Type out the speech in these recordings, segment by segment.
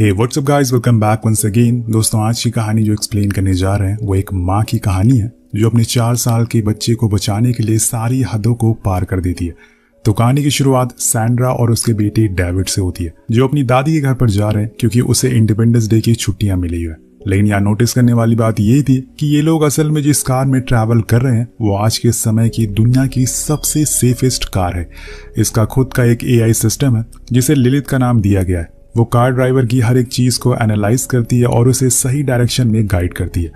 हे what's up guys welcome back once again दोस्तों आज की कहानी जो एक्सप्लेन करने जा रहे हैं वो एक माँ की कहानी है जो अपने चार साल के बच्चे को बचाने के लिए सारी हदों को पार कर देती है तो कहानी की शुरुआत सैंड्रा और उसके बेटे डेविड से होती है जो अपनी दादी के घर पर जा रहे हैं क्योंकि उसे इंडिपेंडेंस डे की छुट्टियां मिली हुई है लेकिन यहाँ नोटिस करने वाली बात यही थी कि ये लोग असल में जिस कार में ट्रैवल कर रहे हैं वो आज के समय की दुनिया की सबसे सेफेस्ट कार है इसका खुद का एक एआई सिस्टम है जिसे लिलित का नाम दिया गया है वो कार ड्राइवर की हर एक चीज को एनालाइज करती है और उसे सही डायरेक्शन में गाइड करती है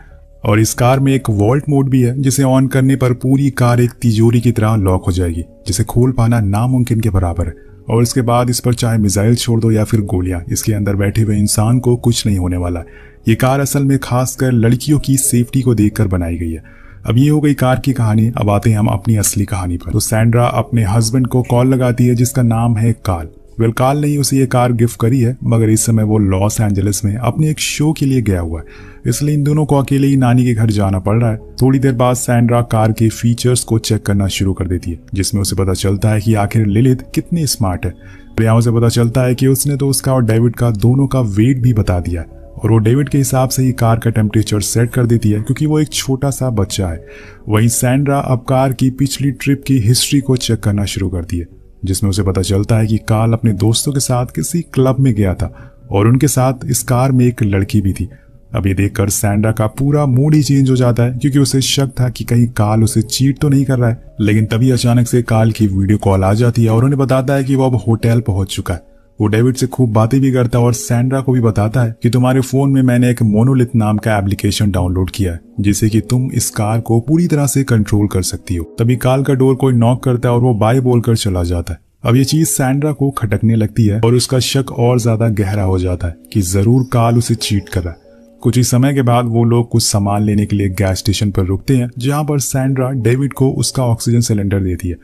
और इस कार में एक वॉल्ट मोड भी है जिसे ऑन करने पर पूरी कार एक तिजोरी की तरह लॉक हो जाएगी जिसे खोल पाना नामुमकिन के बराबर है और इसके बाद इस पर चाहे मिसाइल छोड़ दो या फिर गोलियां इसके अंदर बैठे हुए इंसान को कुछ नहीं होने वाला ये कार असल में खासकर लड़कियों की सेफ्टी को देखकर बनाई गई है अब ये हो गई कार की कहानी अब आते हैं हम अपनी असली कहानी पर तो सैंड्रा अपने हस्बैंड को कॉल लगाती है जिसका नाम है काल विलकाल ने ही उसे ये कार गिफ्ट करी है मगर इस समय वो लॉस एंजलिस में अपने एक शो के लिए गया हुआ है इसलिए इन दोनों को अकेले ही नानी के घर जाना पड़ रहा है थोड़ी देर बाद सैंड्रा कार के फीचर्स को चेक करना शुरू कर देती है जिसमें उसे पता चलता है कि आखिर लिलित कितनी स्मार्ट है प्रिया उसे पता चलता है कि उसने तो उसका और डेविड का दोनों का वेट भी बता दिया है और वो डेविड के हिसाब से ही कार का टेम्परेचर सेट कर देती है क्योंकि वो एक छोटा सा बच्चा है वहीं सैंड्रा अब कार की पिछली ट्रिप की हिस्ट्री को चेक करना शुरू करती है जिसमें उसे पता चलता है कि काल अपने दोस्तों के साथ किसी क्लब में गया था और उनके साथ इस कार में एक लड़की भी थी अब ये देखकर सैंडा का पूरा मूड ही चेंज हो जाता है क्योंकि उसे शक था कि कहीं काल उसे चीट तो नहीं कर रहा है लेकिन तभी अचानक से काल की वीडियो कॉल आ जाती है और उन्हें बताता है कि वो अब होटल पहुंच चुका है वो डेविड से खूब बातें भी करता है और सैंड्रा को भी बताता है कि तुम्हारे फोन में मैंने एक मोनोलिथ नाम का एप्लीकेशन डाउनलोड किया है जिससे कि तुम इस कार को पूरी तरह से कंट्रोल कर सकती हो तभी कार का डोर कोई नॉक करता है और वो बाय बोलकर चला जाता है अब ये चीज सैंड्रा को खटकने लगती है और उसका शक और ज्यादा गहरा हो जाता है कि जरूर काल उसे चीट कर रहा है कुछ ही समय के बाद वो लोग कुछ सामान लेने के लिए गैस स्टेशन पर रुकते हैं जहां पर सैंड्रा डेविड को उसका ऑक्सीजन सिलेंडर देती है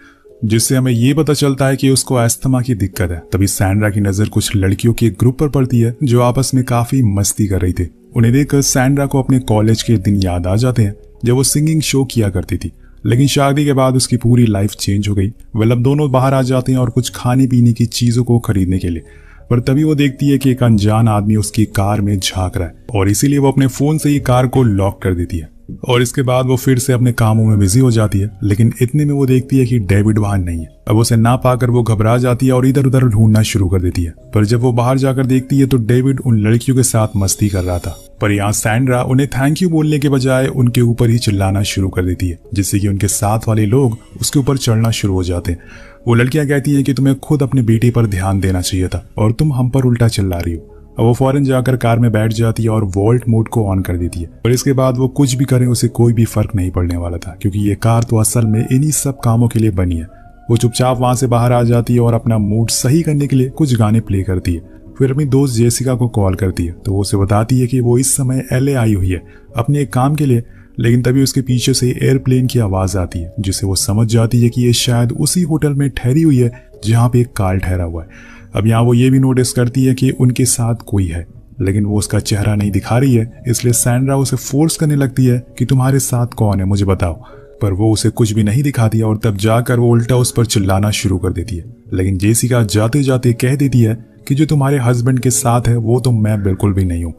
जिससे हमें ये पता चलता है कि उसको अस्थमा की दिक्कत है तभी सैंड्रा की नजर कुछ लड़कियों के ग्रुप पर पड़ती है जो आपस में काफी मस्ती कर रही थी उन्हें देखकर सैंड्रा को अपने कॉलेज के दिन याद आ जाते हैं जब वो सिंगिंग शो किया करती थी लेकिन शादी के बाद उसकी पूरी लाइफ चेंज हो गई वह लब दोनों बाहर आ जाते हैं और कुछ खाने पीने की चीजों को खरीदने के लिए पर तभी वो देखती है कि एक अनजान आदमी उसकी कार में झांक रहा है और इसीलिए वो अपने फोन से ही कार को लॉक कर देती है और इसके बाद वो फिर से अपने कामों में बिजी हो जाती है लेकिन इतने में वो देखती है कि डेविड वहां नहीं है अब उसे ना पाकर वो घबरा जाती है और इधर उधर ढूंढना शुरू कर देती है पर जब वो बाहर जाकर देखती है तो डेविड उन लड़कियों के साथ मस्ती कर रहा था पर यहाँ सैंड्रा उन्हें थैंक यू बोलने के बजाय उनके ऊपर ही चिल्लाना शुरू कर देती है जिससे कि उनके साथ वाले लोग उसके ऊपर चढ़ना शुरू हो जाते हैं वो लड़कियां कहती हैं कि तुम्हें खुद अपने बेटी पर ध्यान देना चाहिए था और तुम हम पर उल्टा चिल्ला रही हो और वो फॉरन जाकर कार में बैठ जाती है और वॉल्ट मोड को ऑन कर देती है और इसके बाद वो कुछ भी करें उसे कोई भी फर्क नहीं पड़ने वाला था क्योंकि ये कार तो असल में इन्हीं सब कामों के लिए बनी है वो चुपचाप वहां से बाहर आ जाती है और अपना मूड सही करने के लिए कुछ गाने प्ले करती है फिर अपनी दोस्त जेसिका को कॉल करती है तो वो उसे बताती है कि वो इस समय एल आई हुई है अपने एक काम के लिए लेकिन तभी उसके पीछे से एयरप्लेन की आवाज़ आती है जिसे वो समझ जाती है कि ये शायद उसी होटल में ठहरी हुई है जहाँ पे एक कार ठहरा हुआ है अब यहाँ वो ये भी नोटिस करती है कि उनके साथ कोई है लेकिन वो उसका चेहरा नहीं दिखा रही है इसलिए सैंड्रा उसे फोर्स करने लगती है कि तुम्हारे साथ कौन है मुझे बताओ पर वो उसे कुछ भी नहीं दिखाती है और तब जाकर वो उल्टा उस पर चिल्लाना शुरू कर देती है लेकिन जेसिका जाते जाते कह देती है कि जो तुम्हारे हस्बैंड के साथ है वो तो मैं बिल्कुल भी नहीं हूँ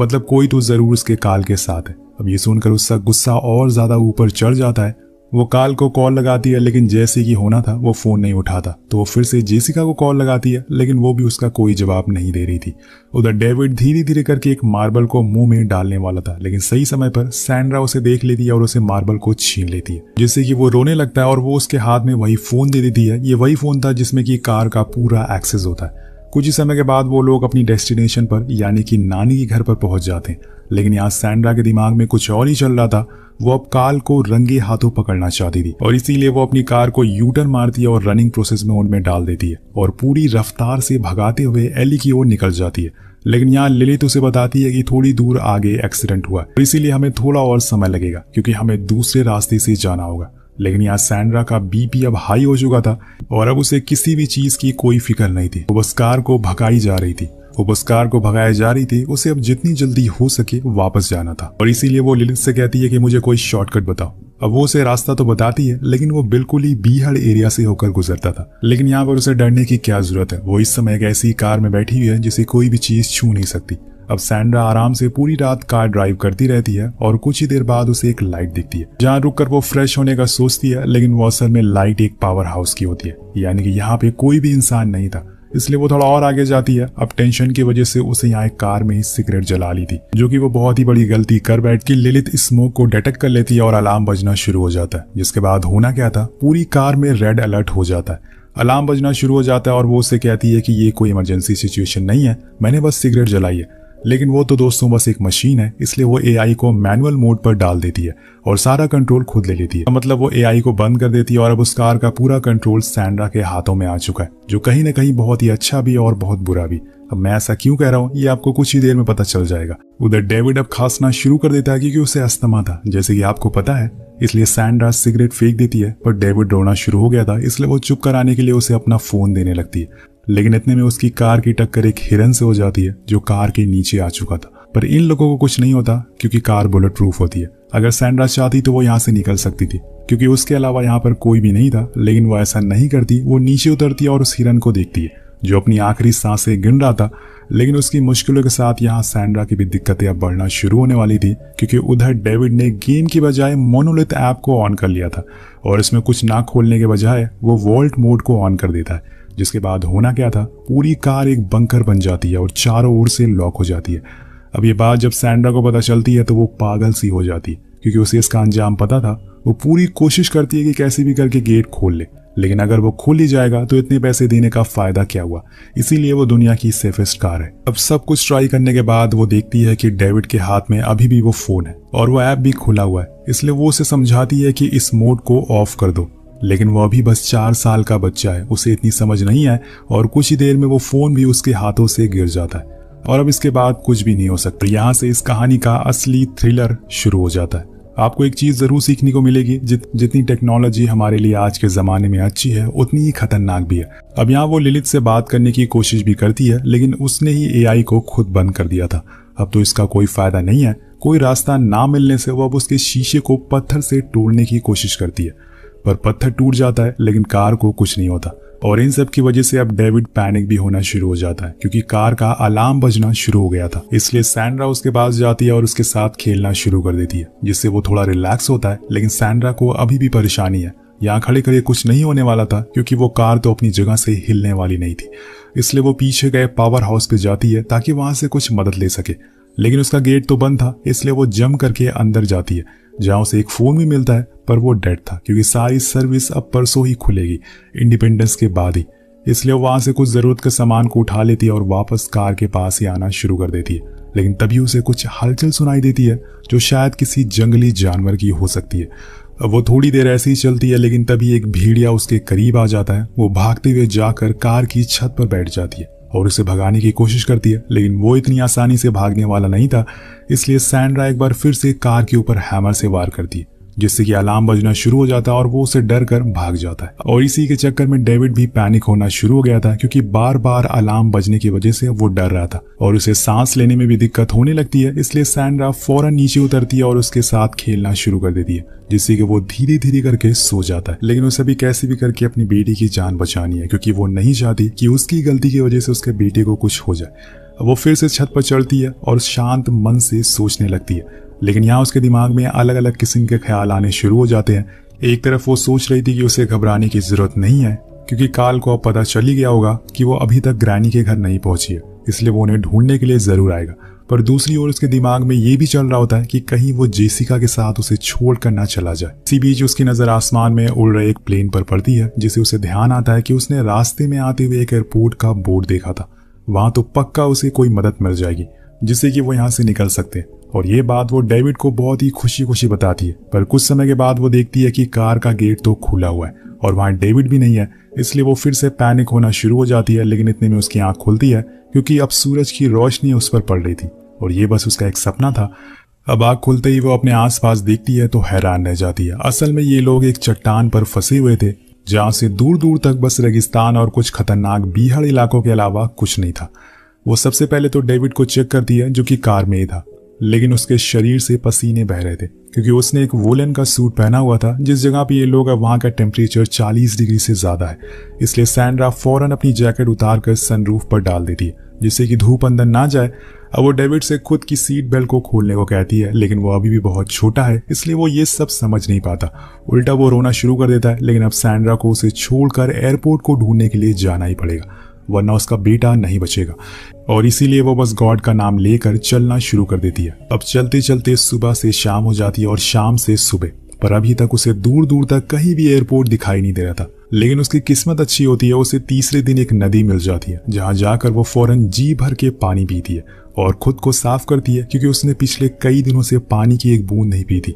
मतलब कोई तो जरूर उसके काल के साथ है अब ये सुनकर उसका गुस्सा और ज्यादा ऊपर चढ़ जाता है वो काल को कॉल लगाती है लेकिन जैसे की होना था वो फोन नहीं उठाता तो वो फिर से जेसिका को कॉल लगाती है लेकिन वो भी उसका कोई जवाब नहीं दे रही थी उधर डेविड धीरे धीरे करके एक मार्बल को मुंह में डालने वाला था लेकिन सही समय पर सैंड्रा उसे देख लेती है और उसे मार्बल को छीन लेती है जिससे कि वो रोने लगता है और वो उसके हाथ में वही फोन दे देती है ये वही फोन था जिसमें कि कार का पूरा एक्सेस होता है कुछ ही समय के बाद वो लोग अपनी डेस्टिनेशन पर यानी कि नानी के घर पर पहुंच जाते हैं लेकिन यहाँ सैंड्रा के दिमाग में कुछ और ही चल रहा था वो अब काल को रंगे हाथों पकड़ना चाहती थी और इसीलिए वो अपनी कार को यूटर्न मारती है और रनिंग प्रोसेस में उनमें डाल देती है और पूरी रफ्तार से भगाते हुए एली e की ओर निकल जाती है लेकिन यहाँ लिलित उसे बताती है कि थोड़ी दूर आगे एक्सीडेंट हुआ और इसीलिए हमें थोड़ा और समय लगेगा क्योंकि हमें दूसरे रास्ते से जाना होगा लेकिन यहाँ सैंड्रा का बीपी अब हाई हो चुका था और अब उसे किसी भी चीज की कोई फिक्र नहीं थी वो बस कार को भगाई जा रही थी वो बस कार को भगाए जा रही थी उसे अब जितनी जल्दी हो सके वापस जाना था और इसीलिए वो लिलित से कहती है कि मुझे कोई शॉर्टकट बताओ अब वो उसे रास्ता तो बताती है लेकिन वो बिल्कुल ही बीहड़ एरिया से होकर गुजरता था लेकिन यहाँ पर उसे डरने की क्या जरूरत है वो इस समय एक ऐसी कार में बैठी हुई है जिसे कोई भी चीज छू नहीं सकती अब सैंड्रा आराम से पूरी रात कार ड्राइव करती रहती है और कुछ ही देर बाद उसे एक लाइट दिखती है जहाँ रुक कर वो फ्रेश होने का सोचती है लेकिन वो असल में लाइट एक पावर हाउस की होती है यानी कि यहाँ पे कोई भी इंसान नहीं था इसलिए वो थोड़ा और आगे जाती है अब टेंशन की वजह से उसे यहाँ एक कार में ही सिगरेट जला ली थी जो कि वो बहुत ही बड़ी गलती कर बैठ की ललित स्मोक को डिटेक्ट कर लेती है और अलार्म बजना शुरू हो जाता है जिसके बाद होना क्या था पूरी कार में रेड अलर्ट हो जाता है अलार्म बजना शुरू हो जाता है और वो उसे कहती है कि ये कोई इमरजेंसी सिचुएशन नहीं है मैंने बस सिगरेट जलाई है लेकिन वो तो दोस्तों बस एक मशीन है इसलिए वो एआई को मैनुअल मोड पर डाल देती है और सारा कंट्रोल खुद ले लेती है मतलब वो एआई को बंद कर देती है और अब उस कार का पूरा कंट्रोल सैंड्रा के हाथों में आ चुका है जो कहीं ना कहीं बहुत ही अच्छा भी और बहुत बुरा भी अब मैं ऐसा क्यों कह रहा हूँ ये आपको कुछ ही देर में पता चल जाएगा उधर डेविड अब खासना शुरू कर देता है क्योंकि उसे अस्तमा था जैसे कि आपको पता है इसलिए सैंड्रा सिगरेट फेंक देती है पर डेविड रोना शुरू हो गया था इसलिए वो चुप कराने के लिए उसे अपना फोन देने लगती है लेकिन इतने में उसकी कार की टक्कर एक हिरन से हो जाती है जो कार के नीचे आ चुका था पर इन लोगों को कुछ नहीं होता क्योंकि कार बुलेट प्रूफ होती है अगर सैंड्रा चाहती तो वो यहाँ से निकल सकती थी क्योंकि उसके अलावा यहाँ पर कोई भी नहीं था लेकिन वो ऐसा नहीं करती वो नीचे उतरती है और उस हिरन को देखती है जो अपनी आखिरी सांसें गिन रहा था लेकिन उसकी मुश्किलों के साथ यहाँ सैंड्रा की भी दिक्कतें अब बढ़ना शुरू होने वाली थी क्योंकि उधर डेविड ने गेम की बजाय मोनोलिथ ऐप को ऑन कर लिया था और इसमें कुछ ना खोलने के बजाय वो वॉल्ट मोड को ऑन कर देता है जिसके बाद होना क्या था पूरी कार एक बंकर बन जाती है और चारों ओर से लॉक हो जाती है अब ये बात जब सैंड्रा को पता चलती है तो वो पागल सी हो जाती है क्योंकि उसे इसका अंजाम पता था वो पूरी कोशिश करती है कि कैसे भी करके गेट खोल ले लेकिन अगर वो खोल ही जाएगा तो इतने पैसे देने का फायदा क्या हुआ इसीलिए वो दुनिया की सेफेस्ट कार है अब सब कुछ ट्राई करने के बाद वो देखती है कि डेविड के हाथ में अभी भी वो फोन है और वो ऐप भी खुला हुआ है इसलिए वो उसे समझाती है कि इस मोड को ऑफ कर दो लेकिन वो अभी बस चार साल का बच्चा है उसे इतनी समझ नहीं है और कुछ ही देर में वो फोन भी उसके हाथों से गिर जाता है और अब इसके बाद कुछ भी नहीं हो सकता यहाँ से इस कहानी का असली थ्रिलर शुरू हो जाता है आपको एक चीज जरूर सीखने को मिलेगी जित जितनी टेक्नोलॉजी हमारे लिए आज के जमाने में अच्छी है उतनी ही खतरनाक भी है अब यहाँ वो ललित से बात करने की कोशिश भी करती है लेकिन उसने ही ए को खुद बंद कर दिया था अब तो इसका कोई फायदा नहीं है कोई रास्ता ना मिलने से वो अब उसके शीशे को पत्थर से तोड़ने की कोशिश करती है पर पत्थर टूट जाता है लेकिन कार को कुछ नहीं होता और इन सब की वजह से अब डेविड पैनिक भी होना शुरू हो जाता है क्योंकि कार का अलार्म बजना शुरू हो गया था इसलिए सैंड्रा उसके पास जाती है और उसके साथ खेलना शुरू कर देती है जिससे वो थोड़ा रिलैक्स होता है लेकिन सैंड्रा को अभी भी परेशानी है यहाँ खड़े खड़े कुछ नहीं होने वाला था क्योंकि वो कार तो अपनी जगह से हिलने वाली नहीं थी इसलिए वो पीछे गए पावर हाउस पे जाती है ताकि वहां से कुछ मदद ले सके लेकिन उसका गेट तो बंद था इसलिए वो जम करके अंदर जाती है जहां उसे एक फोन भी मिलता है पर वो डेड था क्योंकि सारी सर्विस अब परसों ही खुलेगी इंडिपेंडेंस के बाद ही इसलिए वहां से कुछ जरूरत के सामान को उठा लेती है और वापस कार के पास ही आना शुरू कर देती है लेकिन तभी उसे कुछ हलचल सुनाई देती है जो शायद किसी जंगली जानवर की हो सकती है वो थोड़ी देर ऐसे ही चलती है लेकिन तभी एक भेड़िया उसके करीब आ जाता है वो भागते हुए जाकर कार की छत पर बैठ जाती है और उसे भगाने की कोशिश करती है लेकिन वो इतनी आसानी से भागने वाला नहीं था इसलिए सैंड्रा एक बार फिर से कार के ऊपर हैमर से वार करती है जिससे कि अलार्म बजना शुरू हो जाता है और वो उसे डर कर भाग जाता है और इसी के चक्कर में डेविड भी पैनिक होना शुरू हो गया था क्योंकि बार बार अलार्म बजने की वजह से वो डर रहा था और उसे सांस लेने में भी दिक्कत होने लगती है इसलिए सैंड्रा फौरन नीचे उतरती है और उसके साथ खेलना शुरू कर देती है जिससे कि वो धीरे धीरे करके सो जाता है लेकिन उसे भी कैसे भी करके अपनी बेटी की जान बचानी है क्योंकि वो नहीं चाहती कि उसकी गलती की वजह से उसके बेटे को कुछ हो जाए वो फिर से छत पर चढ़ती है और शांत मन से सोचने लगती है लेकिन यहाँ उसके दिमाग में अलग अलग किस्म के ख्याल आने शुरू हो जाते हैं एक तरफ वो सोच रही थी कि उसे घबराने की जरूरत नहीं है क्योंकि काल को अब पता चल ही गया होगा कि वो अभी तक ग्रैनी के घर नहीं पहुंची है इसलिए वो उन्हें ढूंढने के लिए जरूर आएगा पर दूसरी ओर उसके दिमाग में ये भी चल रहा होता है कि कहीं वो जेसिका के साथ उसे छोड़ कर ना चला जाए इसी बीच उसकी नजर आसमान में उड़ रहे एक प्लेन पर पड़ती है जिसे उसे ध्यान आता है कि उसने रास्ते में आते हुए एक एयरपोर्ट का बोर्ड देखा था वहां तो पक्का उसे कोई मदद मिल जाएगी जिससे कि वो यहाँ से निकल सकते हैं और ये बात वो डेविड को बहुत ही खुशी खुशी बताती है पर कुछ समय के बाद वो देखती है कि कार का गेट तो खुला हुआ है और वहाँ डेविड भी नहीं है इसलिए वो फिर से पैनिक होना शुरू हो जाती है लेकिन इतने में उसकी आंख खुलती है क्योंकि अब सूरज की रोशनी उस पर पड़ रही थी और ये बस उसका एक सपना था अब आग खुलते ही वो अपने आसपास देखती है तो हैरान रह जाती है असल में ये लोग एक चट्टान पर फंसे हुए थे जहाँ से दूर दूर तक बस रेगिस्तान और कुछ खतरनाक बीहड़ इलाकों के अलावा कुछ नहीं था वो सबसे पहले तो डेविड को चेक करती है जो कि कार में ही था लेकिन उसके शरीर से पसीने बह रहे थे क्योंकि उसने एक वोलन का सूट पहना हुआ था जिस जगह पे ये लोग है वहाँ का टेम्परेचर 40 डिग्री से ज़्यादा है इसलिए सैंड्रा फौरन अपनी जैकेट उतार कर सनरूफ पर डाल देती है जिससे कि धूप अंदर ना जाए अब वो डेविड से खुद की सीट बेल्ट को खोलने को कहती है लेकिन वो अभी भी बहुत छोटा है इसलिए वो ये सब समझ नहीं पाता उल्टा वो रोना शुरू कर देता है लेकिन अब सैंड्रा को उसे छोड़कर एयरपोर्ट को ढूंढने के लिए जाना ही पड़ेगा वरना उसका बेटा नहीं बचेगा और इसीलिए वो बस गॉड का नाम लेकर चलना शुरू कर देती है अब चलते चलते सुबह से शाम हो जाती है और शाम से सुबह पर अभी तक उसे दूर दूर तक कहीं भी एयरपोर्ट दिखाई नहीं दे रहा था लेकिन उसकी किस्मत अच्छी होती है उसे तीसरे दिन एक नदी मिल जाती है जहां जाकर वो फौरन जी भर के पानी पीती है और खुद को साफ करती है क्योंकि उसने पिछले कई दिनों से पानी की एक बूंद नहीं पी थी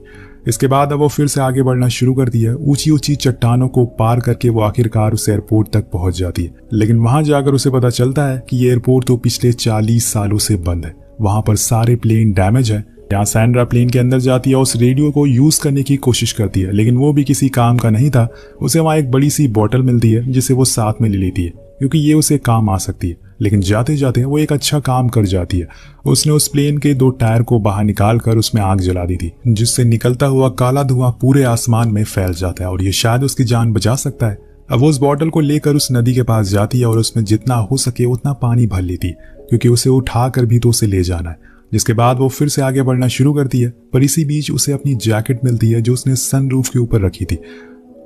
इसके बाद अब वो फिर से आगे बढ़ना शुरू कर दिया ऊंची ऊंची चट्टानों को पार करके वो आखिरकार उस एयरपोर्ट तक पहुंच जाती है लेकिन वहां जाकर उसे पता चलता है कि ये एयरपोर्ट तो पिछले चालीस सालों से बंद है वहां पर सारे प्लेन डैमेज है जहाँ सैंड्रा प्लेन के अंदर जाती है उस रेडियो को यूज करने की कोशिश करती है लेकिन वो भी किसी काम का नहीं था उसे वहाँ एक बड़ी सी बॉटल मिलती है जिसे वो साथ में ले लेती है क्योंकि ये उसे काम आ सकती है लेकिन जाते जाते वो एक अच्छा काम कर जाती है उसने उस प्लेन के दो टायर को बाहर निकाल कर उसमें आग जला दी थी जिससे निकलता हुआ काला धुआं पूरे आसमान में फैल जाता है और ये शायद उसकी जान बचा सकता है अब वो उस बॉटल को लेकर उस नदी के पास जाती है और उसमें जितना हो सके उतना पानी भर लेती क्योंकि उसे उठा कर भी तो उसे ले जाना है जिसके बाद वो फिर से आगे बढ़ना शुरू करती है पर इसी बीच उसे अपनी जैकेट मिलती है जो उसने सनरूफ के ऊपर रखी थी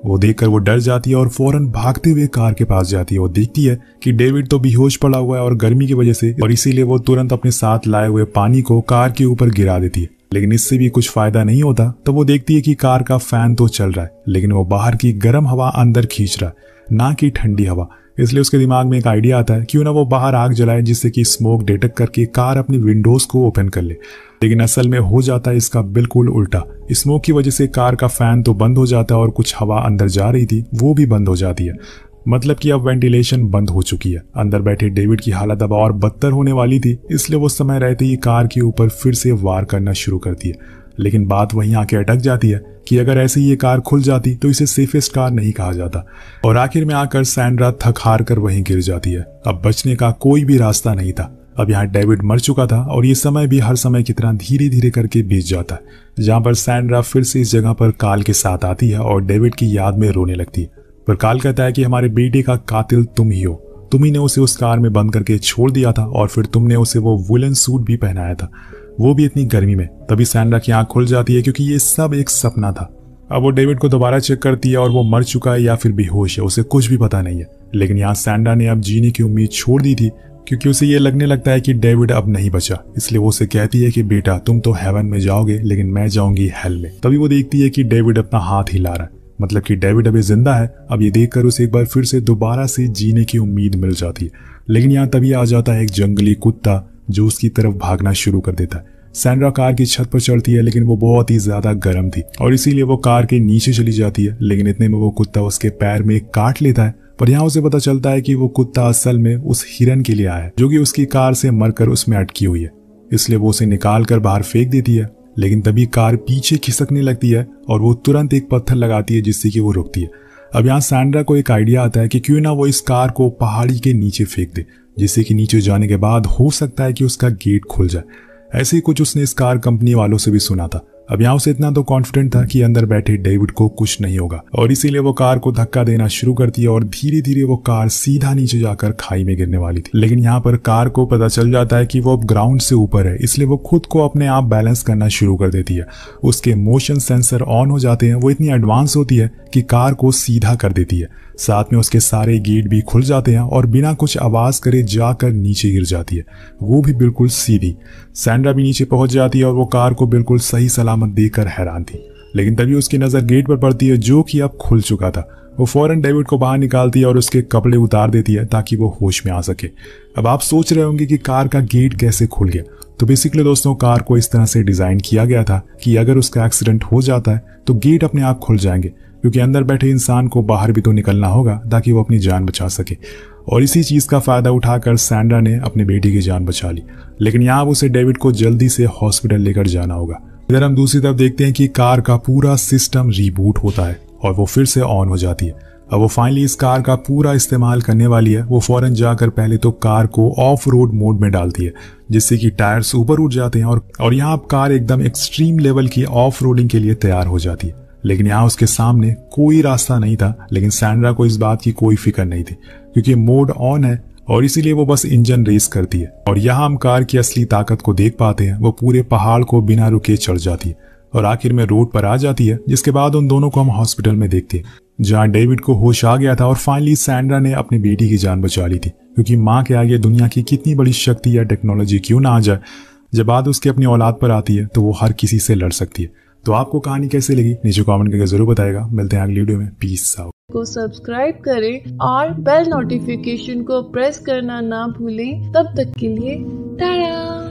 वो देखकर वो डर जाती है और फौरन भागते हुए कार के पास जाती है और देखती है कि डेविड तो बेहोश पड़ा हुआ है और गर्मी की वजह से और इसीलिए वो तुरंत अपने साथ लाए हुए पानी को कार के ऊपर गिरा देती है लेकिन इससे भी कुछ फायदा नहीं होता तो वो देखती है कि कार का फैन तो चल रहा है लेकिन वो बाहर की गर्म हवा अंदर खींच रहा है ना कि ठंडी हवा इसलिए उसके दिमाग में एक आइडिया आता है क्यों ना वो बाहर आग जलाए जिससे कि स्मोक डिटेक्ट करके कार अपनी विंडोज़ को ओपन कर ले लेकिन असल में हो जाता है इसका बिल्कुल उल्टा स्मोक की वजह से कार का फ़ैन तो बंद हो जाता है और कुछ हवा अंदर जा रही थी वो भी बंद हो जाती है मतलब कि अब वेंटिलेशन बंद हो चुकी है अंदर बैठे डेविड की हालत अब और बदतर होने वाली थी इसलिए वो समय रहते ही कार के ऊपर फिर से वार करना शुरू कर दिया लेकिन बात वहीं आके अटक जाती है कि अगर ऐसे ही ये कार खुल जाती तो इसे सेफेस्ट कार नहीं कहा जाता और आखिर में आकर सैंड्रा थक हार कर वहीं गिर जाती है अब बचने का कोई भी रास्ता नहीं था अब यहाँ डेविड मर चुका था और ये समय भी हर समय की तरह धीरे धीरे करके बीत जाता है जहाँ पर सैंड्रा फिर से इस जगह पर काल के साथ आती है और डेविड की याद में रोने लगती है पर काल कहता है कि हमारे बेटे का कातिल तुम ही हो तुम ही ने उसे उस कार में बंद करके छोड़ दिया था और फिर तुमने उसे वो वुलन सूट भी पहनाया था वो भी इतनी गर्मी में तभी सैंड्रा की आंख खुल जाती है क्योंकि ये सब एक सपना था अब वो डेविड को दोबारा चेक करती है और वो मर चुका है या फिर बेहोश है उसे कुछ भी पता नहीं है लेकिन यहाँ सैंडा ने अब जीने की उम्मीद छोड़ दी थी क्योंकि उसे ये लगने लगता है कि डेविड अब नहीं बचा इसलिए वो उसे कहती है कि बेटा तुम तो हेवन में जाओगे लेकिन मैं जाऊंगी हेल में तभी वो देखती है कि डेविड अपना हाथ हिला रहा है मतलब कि डेविड अभी जिंदा है अब ये देखकर उसे एक बार फिर से दोबारा से जीने की उम्मीद मिल जाती है लेकिन यहाँ तभी आ जाता है एक जंगली कुत्ता जो उसकी तरफ भागना शुरू कर देता है सैंड्रा कार की छत पर चढ़ती है लेकिन वो बहुत ही ज्यादा गर्म थी और इसीलिए वो कार के नीचे चली जाती है लेकिन इतने में वो कुत्ता उसके पैर में काट लेता है पर यहाँ उसे पता चलता है कि वो कुत्ता असल में उस हिरन के लिए आया है जो कि उसकी कार से मरकर उसमें अटकी हुई है इसलिए वो उसे निकाल कर बाहर फेंक देती है लेकिन तभी कार पीछे खिसकने लगती है और वो तुरंत एक पत्थर लगाती है जिससे कि वो रुकती है अब यहाँ सैंड्रा को एक आइडिया आता है कि क्यों ना वो इस कार को पहाड़ी के नीचे फेंक दे जिससे कि नीचे जाने के बाद हो सकता है कि उसका गेट खुल जाए ऐसे ही कुछ उसने इस कार कंपनी वालों से भी सुना था अब यहाँ उसे इतना तो कॉन्फिडेंट था कि अंदर बैठे डेविड को कुछ नहीं होगा और इसीलिए वो कार को धक्का देना शुरू कर दिया और धीरे धीरे वो कार सीधा नीचे जाकर खाई में गिरने वाली थी लेकिन यहाँ पर कार को पता चल जाता है कि वो अब ग्राउंड से ऊपर है इसलिए वो खुद को अपने आप बैलेंस करना शुरू कर देती है उसके मोशन सेंसर ऑन हो जाते हैं वो इतनी एडवांस होती है कि कार को सीधा कर देती है साथ में उसके सारे गेट भी खुल जाते हैं और बिना कुछ आवाज करे जाकर नीचे गिर जाती है वो भी बिल्कुल सीधी सैंड्रा भी नीचे पहुंच जाती है और वो कार को बिल्कुल सही सलाम चमक देखकर हैरान थी लेकिन तभी उसकी नजर गेट पर पड़ती है जो कि अब खुल चुका था वो फौरन डेविड को बाहर निकालती है और उसके कपड़े उतार देती है ताकि वो होश में आ सके अब आप सोच रहे होंगे कि कार का गेट कैसे खुल गया तो बेसिकली दोस्तों कार को इस तरह से डिजाइन किया गया था कि अगर उसका एक्सीडेंट हो जाता है तो गेट अपने आप खुल जाएंगे क्योंकि अंदर बैठे इंसान को बाहर भी तो निकलना होगा ताकि वो अपनी जान बचा सके और इसी चीज़ का फ़ायदा उठाकर सैंडा ने अपनी बेटी की जान बचा ली लेकिन यहाँ उसे डेविड को जल्दी से हॉस्पिटल लेकर जाना होगा इधर हम दूसरी तरफ देखते हैं कि कार का पूरा सिस्टम रीबूट होता है और वो फिर से ऑन हो जाती है अब वो फाइनली इस कार का पूरा इस्तेमाल करने वाली है वो फौरन जाकर पहले तो कार को ऑफ रोड मोड में डालती है जिससे कि टायर्स ऊपर उठ जाते हैं और और यहाँ अब कार एकदम एक्सट्रीम लेवल की ऑफ रोडिंग के लिए तैयार हो जाती है लेकिन यहाँ उसके सामने कोई रास्ता नहीं था लेकिन सैंड्रा को इस बात की कोई फिक्र नहीं थी क्योंकि मोड ऑन है और इसीलिए वो बस इंजन रेस करती है और यहाँ हम कार की असली ताकत को देख पाते हैं वो पूरे पहाड़ को बिना रुके चढ़ जाती है और आखिर में रोड पर आ जाती है जिसके बाद उन दोनों को हम हॉस्पिटल में देखते हैं जहाँ डेविड को होश आ गया था और फाइनली सैंड्रा ने अपनी बेटी की जान बचा ली थी क्योंकि माँ के आगे दुनिया की कितनी बड़ी शक्ति या टेक्नोलॉजी क्यों ना आ जाए जब बात उसकी अपनी औलाद पर आती है तो वो हर किसी से लड़ सकती है तो आपको कहानी कैसे लगी नीचे कॉमेंट करके जरूर बताएगा मिलते हैं अगली वीडियो में पीस साउ को सब्सक्राइब करें और बेल नोटिफिकेशन को प्रेस करना ना भूलें तब तक के लिए टाटा